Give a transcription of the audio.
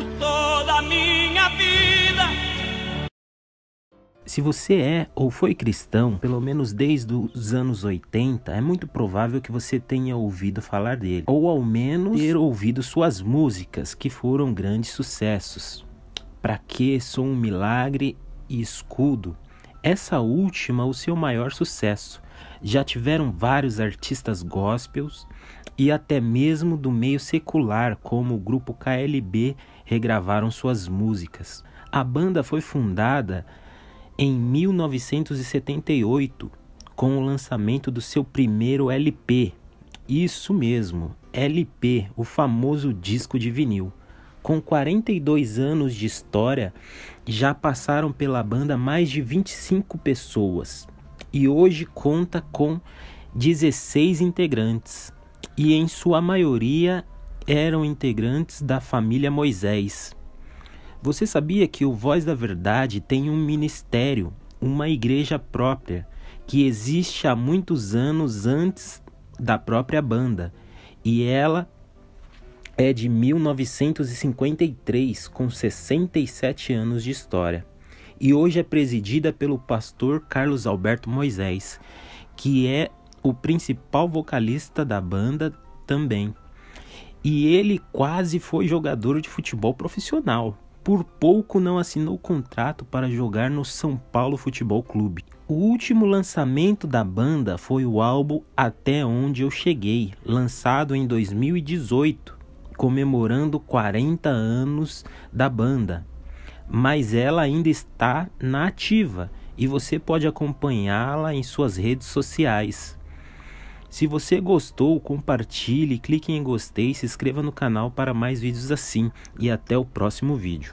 por toda a minha vida. Se você é ou foi cristão, pelo menos desde os anos 80, é muito provável que você tenha ouvido falar dele, ou ao menos ter ouvido suas músicas, que foram grandes sucessos. Pra que sou um milagre e escudo? Essa última, o seu maior sucesso. Já tiveram vários artistas gospels e até mesmo do meio secular, como o grupo KLB regravaram suas músicas. A banda foi fundada em 1978 com o lançamento do seu primeiro LP. Isso mesmo, LP, o famoso disco de vinil. Com 42 anos de história, já passaram pela banda mais de 25 pessoas e hoje conta com 16 integrantes e em sua maioria eram integrantes da família Moisés. Você sabia que o Voz da Verdade tem um ministério, uma igreja própria, que existe há muitos anos antes da própria banda, e ela é de 1953, com 67 anos de história, e hoje é presidida pelo pastor Carlos Alberto Moisés, que é o principal vocalista da banda também e ele quase foi jogador de futebol profissional. Por pouco não assinou contrato para jogar no São Paulo Futebol Clube. O último lançamento da banda foi o álbum Até Onde Eu Cheguei, lançado em 2018, comemorando 40 anos da banda. Mas ela ainda está na ativa e você pode acompanhá-la em suas redes sociais. Se você gostou, compartilhe, clique em gostei, se inscreva no canal para mais vídeos assim e até o próximo vídeo.